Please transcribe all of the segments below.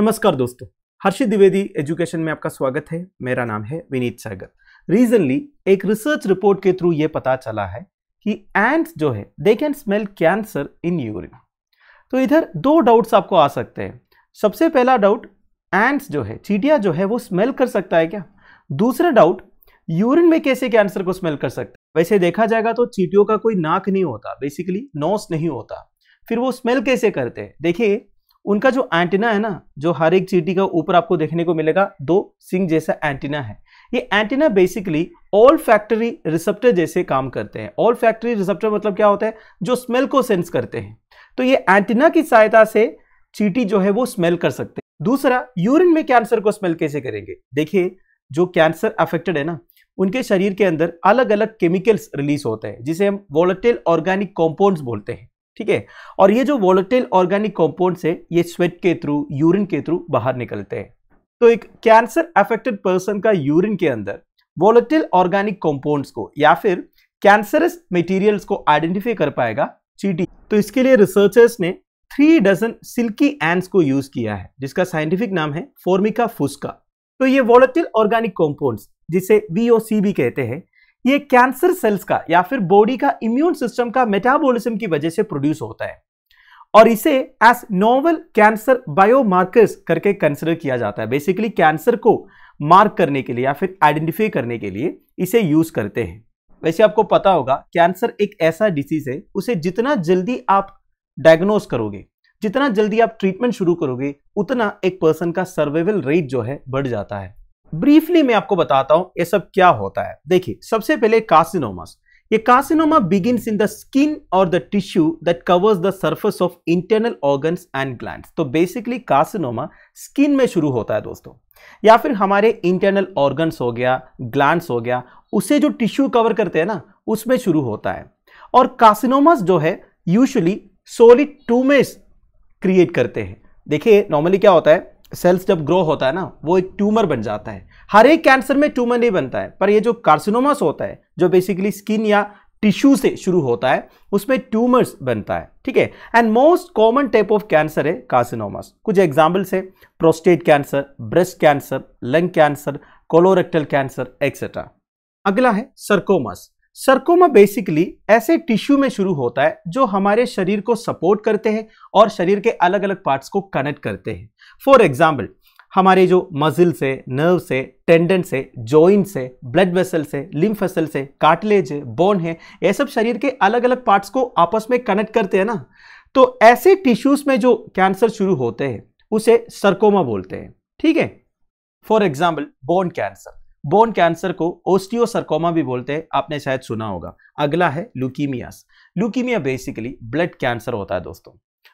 नमस्कार दोस्तों हर्षित द्विवेदी एजुकेशन में आपका स्वागत है मेरा नाम है विनीत सागर रिसेंटली एक रिसर्च रिपोर्ट के थ्रू ये पता चला है कि एंट्स जो है they can smell cancer in urine तो इधर दो डाउट्स आपको आ सकते हैं सबसे पहला डाउट एंट्स जो है चीटिया जो है वो स्मेल कर सकता है क्या दूसरा डाउट यूरिन में कैसे कैंसर को स्मेल कर सकता है वैसे देखा जाएगा तो चीटियों का कोई नाक नहीं होता बेसिकली नोस नहीं होता फिर वो स्मेल कैसे करते हैं देखिए उनका जो एंटीना है ना जो हर एक चीटी का ऊपर आपको देखने को मिलेगा दो सिंग जैसा एंटीना है ये antenna basically olfactory receptor जैसे काम करते हैं ऑल फैक्ट्री रिसेप्टर मतलब क्या होता है जो स्मेल को सेंस करते हैं तो ये एंटीना की सहायता से चीटी जो है वो स्मेल कर सकते हैं दूसरा यूरिन में कैंसर को स्मेल कैसे करेंगे देखिए जो कैंसर अफेक्टेड है ना उनके शरीर के अंदर अलग अलग केमिकल्स रिलीज होते हैं जिसे हम वोलेटाइल ऑर्गेनिक कंपाउंड्स बोलते हैं ठीक है और ये जो वोलेटाइल ऑर्गेनिक कंपाउंड्स है ये स्वेट के थ्रू यूरिन के थ्रू बाहर निकलते हैं तो एक कैंसर अफेक्टेड पर्सन का यूरिन के अंदर वोलेटाइल ऑर्गेनिक कंपाउंड्स को या फिर कैंसरस मटेरियल्स को आइडेंटिफाई कर पाएगा चीटी तो इसके लिए रिसर्चर्स ने थ्री डजन सिल्की एंड्स को यूज किया है जिसका साइंटिफिक नाम है फोर्मिका फुस्का तो ये वोलेटिल ऑर्गेनिक कंपाउंड्स जिसे भी कहते हैं ये कैंसर सेल्स का या फिर बॉडी का इम्यून सिस्टम का मेटाबॉलिज्म की वजह से प्रोड्यूस होता है और इसे एस नोवल कैंसर बायोमार्कर्स करके कंसिडर किया जाता है बेसिकली कैंसर को मार्क करने के लिए या फिर आइडेंटिफाई करने के लिए इसे यूज करते हैं वैसे आपको पता होगा कैंसर एक ऐसा डिसीज है उसे जितना जल्दी आप डायग्नोज करोगे जितना जल्दी आप ट्रीटमेंट शुरू करोगे उतना एक पर्सन का सर्वाइवल रेट जो है बढ़ जाता है ब्रीफली मैं आपको बताता हूं ये सब क्या होता है देखिए सबसे पहले कार्सिनोमास ये carcinoma begins in the skin और the tissue that covers the surface of internal organs and gland तो बेसिकली कार्सिनोमा स्किन में शुरू होता है दोस्तों या फिर हमारे इंटरनल ऑर्गन्स हो गया ग्लैंड्स हो गया उसे जो टिश्यू कवर करते हैं ना उसमें शुरू होता है और कार्सिनोमास जो है यूजली सोलिड ट्यूमर्स क्रिएट करते हैं देखिए नॉर्मली क्या होता है सेल्स जब ग्रो होता है ना वो एक ट्यूमर बन जाता है हर एक कैंसर में ट्यूमर नहीं बनता है पर ये जो कार्सिनोमास होता है जो बेसिकली स्किन या टिश्यू से शुरू होता है उसमें ट्यूमर्स बनता है ठीक है and most common type of cancer है कार्सिनोमास कुछ एग्जाम्पल्स है prostate cancer breast cancer lung cancer colorectal cancer etcetera अगला है सर्कोमास सरकोमा बेसिकली ऐसे टिश्यू में शुरू होता है जो हमारे शरीर को सपोर्ट करते हैं और शरीर के अलग अलग पार्ट्स को कनेक्ट करते हैं फॉर एग्जाम्पल हमारे जो मजिल से नर्व से टेंडन से जॉइंट से ब्लड वेसल से लिम्फ वेसल से कार्टिलेज है बोन है ये सब शरीर के अलग अलग पार्ट्स को आपस में कनेक्ट करते हैं ना तो ऐसे टिश्यूज में जो कैंसर शुरू होते हैं उसे सरकोमा बोलते हैं ठीक है for example bone cancer bone cancer को ओस्टियोसर्कोमा भी बोलते हैं आपने शायद सुना होगा अगला है leukaemias leukaemia basically blood cancer होता है दोस्तों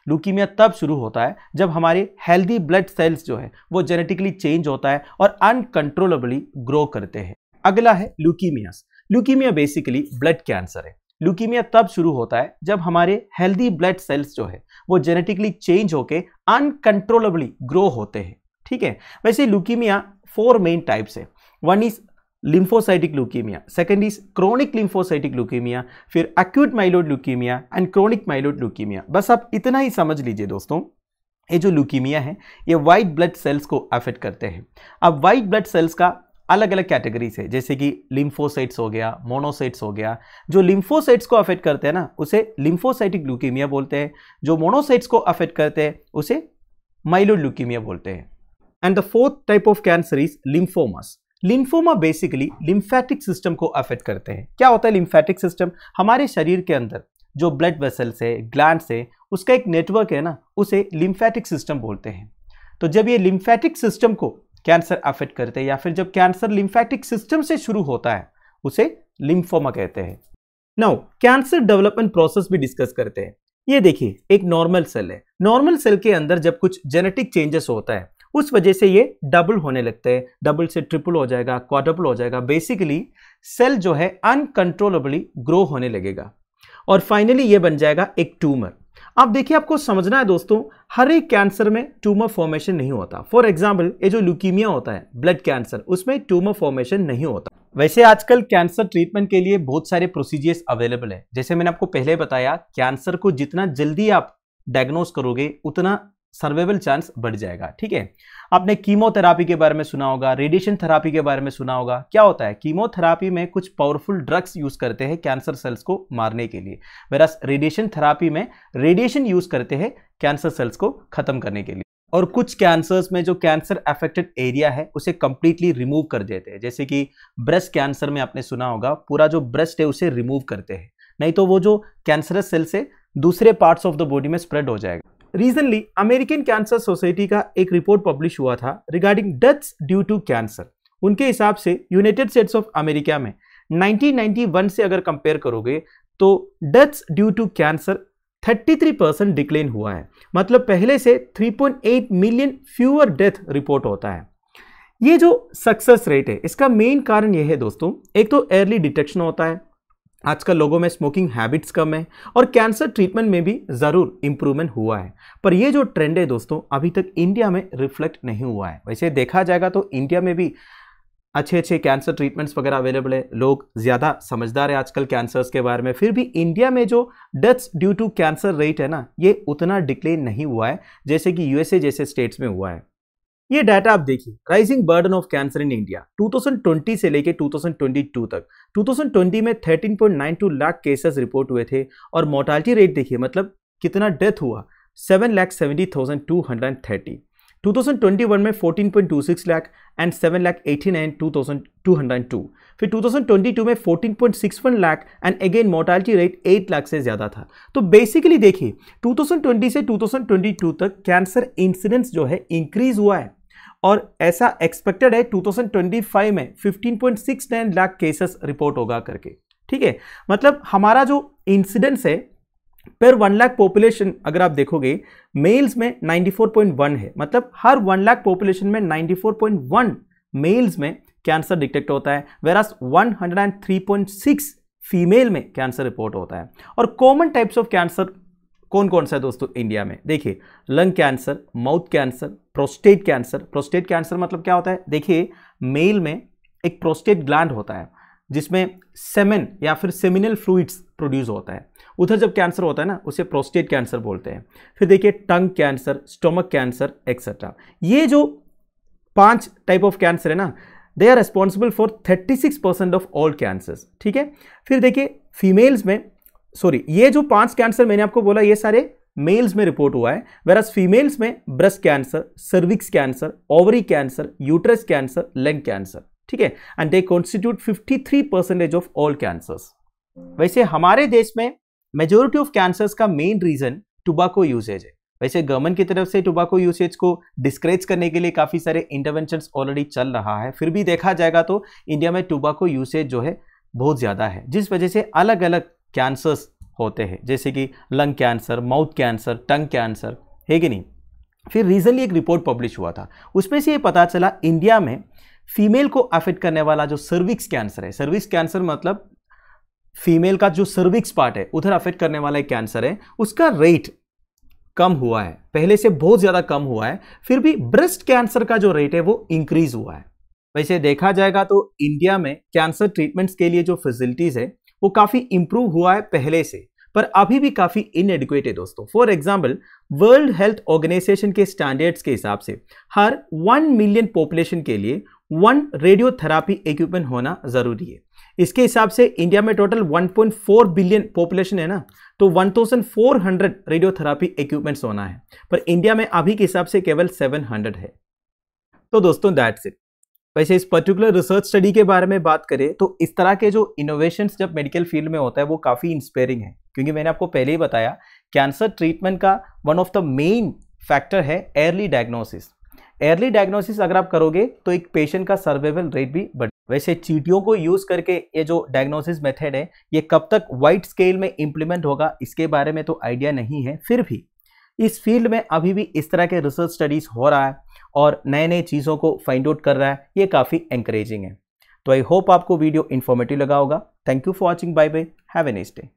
लुकीमिया तब शुरू होता है जब हमारे हेल्दी ब्लड सेल्स जो है वो जेनेटिकली चेंज होता है और अनकंट्रोलेबली ग्रो करते हैं अगला है leukaemias leukaemia basically blood cancer है लुकीमिया तब शुरू होता है जब हमारे हेल्दी ब्लड सेल्स जो है वो जेनेटिकली चेंज होकर अनकंट्रोलेबली ग्रो होते हैं ठीक है वैसे लुकीमिया फोर मेन टाइप्स है one is lymphocytic leukaemia second is chronic lymphocytic leukaemia फिर acute myeloid leukaemia and chronic myeloid leukaemia बस आप इतना ही समझ लीजिए दोस्तों ये जो ल्यूकेमिया है ये व्हाइट ब्लड सेल्स को अफेक्ट करते हैं अब वाइट ब्लड सेल्स का अलग अलग कैटेगरीज है जैसे कि लिम्फोसाइट्स हो गया मोनोसाइट्स हो गया जो लिम्फोसाइट्स को अफेक्ट करते हैं ना उसे लिम्फोसाइटिक लुकीमिया बोलते हैं जो मोनोसाइट्स को अफेक्ट करते हैं उसे माइलोड ल्यूकेमिया बोलते हैं and the fourth type of cancer is lymphomas lymphoma basically lymphatic system को अफेक्ट करते हैं क्या होता है लिम्फेटिक सिस्टम हमारे शरीर के अंदर जो ब्लड वेसल्स है ग्लैंड है उसका एक नेटवर्क है ना उसे लिम्फेटिक सिस्टम बोलते हैं तो जब ये लिम्फेटिक सिस्टम को कैंसर अफेक्ट करते हैं या फिर जब कैंसर लिम्फेटिक सिस्टम से शुरू होता है उसे लिम्फोमा कहते हैं नाउ कैंसर डेवलपमेंट प्रोसेस भी डिस्कस करते हैं ये देखिए एक नॉर्मल सेल है नॉर्मल सेल के अंदर जब कुछ जेनेटिक चेंजेस होता है उस वजह से ये डबल होने लगते हैं डबल से ट्रिपल हो जाएगा क्वाडबल हो जाएगा बेसिकली सेल जो है अनकंट्रोलेबली ग्रो होने लगेगा और फाइनली ये बन जाएगा एक ट्यूमर आप देखिए आपको समझना है दोस्तों हर एक कैंसर में ट्यूमर फॉर्मेशन नहीं होता फॉर एग्जाम्पल ये जो ल्यूकीमिया होता है ब्लड कैंसर उसमें ट्यूमर फॉर्मेशन नहीं होता वैसे आजकल कैंसर ट्रीटमेंट के लिए बहुत सारे प्रोसीजर्स अवेलेबल है जैसे मैंने आपको पहले बताया कैंसर को जितना जल्दी आप डायग्नोस करोगे उतना सर्वेबल चांस बढ़ जाएगा ठीक है आपने कीमोथेरापी के बारे में सुना होगा रेडिएशन थेरापी के बारे में सुना होगा क्या होता है कीमोथेरापी में कुछ पावरफुल ड्रग्स यूज करते हैं कैंसर सेल्स को मारने के लिए वेरास रेडिएशन थेरापी में रेडिएशन यूज करते हैं कैंसर सेल्स को खत्म करने के लिए और कुछ कैंसर्स में जो कैंसर अफेक्टेड एरिया है उसे कंप्लीटली रिमूव कर देते हैं जैसे कि ब्रेस्ट कैंसर में आपने सुना होगा पूरा जो ब्रेस्ट है उसे रिमूव करते हैं नहीं तो वो जो कैंसरस सेल से दूसरे पार्ट्स ऑफ द बॉडी में स्प्रेड हो जाएगा रिसेंटली अमेरिकन कैंसर सोसाइटी का एक रिपोर्ट पब्लिश हुआ था regarding deaths due to cancer उनके हिसाब से यूनाइटेड स्टेट्स ऑफ अमेरिका में 1991 से अगर कंपेयर करोगे तो deaths due to cancer 33 percent decline हुआ है मतलब पहले से 3.8 मिलियन फ्यूअर डेथ रिपोर्ट होता है ये जो सक्सेस रेट है इसका मेन कारण यह है दोस्तों एक तो अर्ली डिटेक्शन होता है आजकल लोगों में स्मोकिंग हैबिट्स कम है और कैंसर ट्रीटमेंट में भी ज़रूर इम्प्रूवमेंट हुआ है पर ये जो ट्रेंड है दोस्तों अभी तक इंडिया में रिफ्लेक्ट नहीं हुआ है वैसे देखा जाएगा तो इंडिया में भी अच्छे अच्छे कैंसर ट्रीटमेंट्स वगैरह अवेलेबल है लोग ज़्यादा समझदार है आजकल कैंसर्स के बारे में फिर भी इंडिया में जो deaths due to cancer rate है ना ये उतना डिक्लेन नहीं हुआ है जैसे कि यूएसए जैसे स्टेट्स में हुआ है ये डाटा आप देखिए rising burden of cancer in India 2020 से लेकर 2022 तक 2020 में 13.92 लाख केसेस रिपोर्ट हुए थे और मोर्टालिटी रेट देखिए मतलब कितना डेथ हुआ seven lakh seventy thousand two hundred and thirty one में 14.26 lakh and seven lakh 89 two फिर 2022 में 14.61 lakh and again mortality rate 8 lakh से ज़्यादा था तो बेसिकली देखिए 2020 से 2022 तक कैंसर इंसिडेंस जो है इंक्रीज हुआ है और ऐसा एक्सपेक्टेड है 2025 में 15.69 लाख केसेस रिपोर्ट होगा करके ठीक है मतलब हमारा जो इंसिडेंस है पर वन लाख पॉपुलेशन अगर आप देखोगे मेल्स में 94.1 है मतलब हर वन लाख पॉपुलेशन में 94.1 मेल्स में कैंसर डिटेक्ट होता है वेरास 103.6 फीमेल में कैंसर रिपोर्ट होता है और कॉमन टाइप्स ऑफ कैंसर कौन कौन सा है दोस्तों इंडिया में देखिए lung cancer mouth cancer prostate cancer prostate cancer मतलब क्या होता है देखिए मेल में एक प्रोस्टेट ग्लैंड होता है जिसमें सेमेन या फिर सेमिनल फ्लूइड्स प्रोड्यूस होता है उधर जब कैंसर होता है ना उसे प्रोस्टेट कैंसर बोलते हैं फिर देखिए tongue cancer stomach cancer etcetera ये जो पांच टाइप ऑफ कैंसर है ना they are responsible for 36 percent of all cancer ठीक है फिर देखिए फीमेल्स में सॉरी ये जो पांच कैंसर मैंने आपको बोला ये सारे मेल्स में रिपोर्ट हुआ है वेरस फीमेल्स में breast cancer cervix cancer ovary cancer uterus cancer leg cancer ठीक है and they constitute 53 percentage of all cancers वैसे हमारे देश में मेजोरिटी ऑफ कैंसर्स का मेन रीजन टुबाको यूजेज है वैसे गवर्नमेंट की तरफ से टुबाको यूसेज को डिस्करेज करने के लिए काफ़ी सारे इंटरवेंशन ऑलरेडी चल रहा है फिर भी देखा जाएगा तो इंडिया में टुबाको यूसेज जो है बहुत ज़्यादा है जिस वजह से अलग अलग कैंसर्स होते हैं जैसे कि lung cancer mouth cancer tongue cancer है कि नहीं फिर रिसेंटली एक रिपोर्ट पब्लिश हुआ था उसमें से ये पता चला इंडिया में फीमेल को अफेक्ट करने वाला जो सर्विक्स कैंसर है सर्विक्स कैंसर मतलब फीमेल का जो सर्विक्स पार्ट है उधर अफेक्ट करने वाला एक कैंसर है उसका रेट कम हुआ है पहले से बहुत ज़्यादा कम हुआ है फिर भी ब्रेस्ट कैंसर का जो रेट है वो इंक्रीज हुआ है वैसे देखा जाएगा तो इंडिया में कैंसर ट्रीटमेंट्स के लिए जो फैसिलिटीज़ है वो काफ़ी इंप्रूव हुआ है पहले से पर अभी भी काफ़ी इनएडिक्वेट है दोस्तों for example World Health Organization के स्टैंडर्ड्स के हिसाब से हर वन मिलियन पॉपुलेशन के लिए वन रेडियोथेरापी इक्विपमेंट होना ज़रूरी है इसके हिसाब से इंडिया में टोटल 1.4 बिलियन पॉपुलेशन है ना तो 1400 रेडियोथेरापी इक्विपमेंट्स होना है पर इंडिया में अभी के हिसाब से केवल 700 है तो दोस्तों दैट्स इट वैसे तो इस पर्टिकुलर रिसर्च स्टडी के बारे में बात करें तो इस तरह के जो इनोवेशन जब मेडिकल फील्ड में होता है वो काफ़ी इंस्पायरिंग है क्योंकि मैंने आपको पहले ही बताया कैंसर ट्रीटमेंट का one of the main factor है एयरली डायग्नोसिस एयरली डायग्नोसिस अगर आप करोगे तो एक पेशेंट का सर्वेबल रेट भी बढ़ वैसे चीटियों को यूज़ करके ये जो डायग्नोसिस मेथड है ये कब तक वाइड स्केल में इम्प्लीमेंट होगा इसके बारे में तो आइडिया नहीं है फिर भी इस फील्ड में अभी भी इस तरह के रिसर्च स्टडीज़ हो रहा है और नए नए चीज़ों को फाइंड आउट कर रहा है ये काफ़ी इंकरेजिंग है तो आई होप आपको वीडियो इन्फॉर्मेटिव लगा होगा thank you for watching bye bye have a next day